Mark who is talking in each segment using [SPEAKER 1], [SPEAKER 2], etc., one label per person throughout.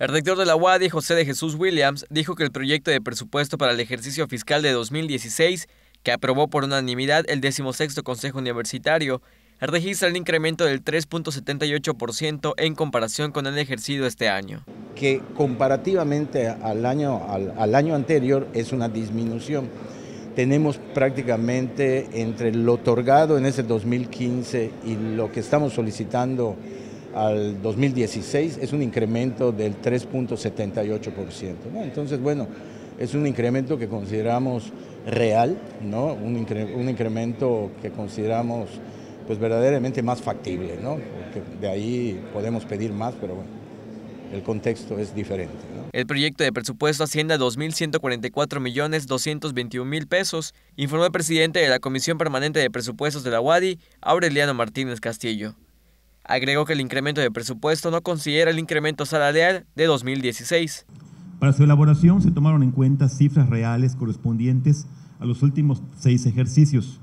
[SPEAKER 1] El rector de la UAD, José de Jesús Williams, dijo que el proyecto de presupuesto para el ejercicio fiscal de 2016, que aprobó por unanimidad el 16 Consejo Universitario, registra el incremento del 3.78% en comparación con el ejercido este año.
[SPEAKER 2] Que comparativamente al año, al año anterior es una disminución tenemos prácticamente entre lo otorgado en ese 2015 y lo que estamos solicitando al 2016 es un incremento del 3.78%. Entonces, bueno, es un incremento que consideramos real, ¿no? un, incremento que consideramos pues verdaderamente más factible, ¿no? de ahí podemos pedir más, pero bueno, el contexto es diferente.
[SPEAKER 1] El proyecto de presupuesto asciende a 2.144 pesos, informó el presidente de la Comisión Permanente de Presupuestos de la UADI, Aureliano Martínez Castillo. Agregó que el incremento de presupuesto no considera el incremento salarial de 2016.
[SPEAKER 3] Para su elaboración se tomaron en cuenta cifras reales correspondientes a los últimos seis ejercicios,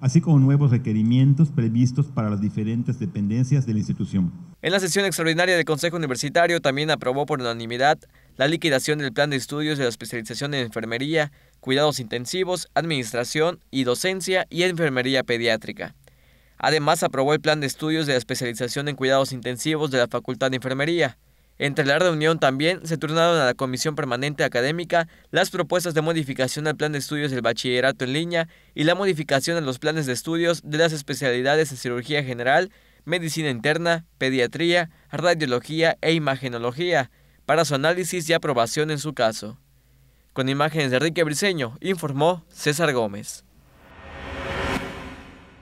[SPEAKER 3] así como nuevos requerimientos previstos para las diferentes dependencias de la institución.
[SPEAKER 1] En la sesión extraordinaria del Consejo Universitario también aprobó por unanimidad la liquidación del plan de estudios de la especialización en enfermería, cuidados intensivos, administración y docencia y enfermería pediátrica. Además, aprobó el plan de estudios de la especialización en cuidados intensivos de la Facultad de Enfermería. Entre la reunión también se turnaron a la Comisión Permanente Académica las propuestas de modificación al plan de estudios del bachillerato en línea y la modificación a los planes de estudios de las especialidades en cirugía general, medicina interna, pediatría, radiología e imagenología, para su análisis y aprobación en su caso. Con imágenes de Enrique Briceño, informó César Gómez.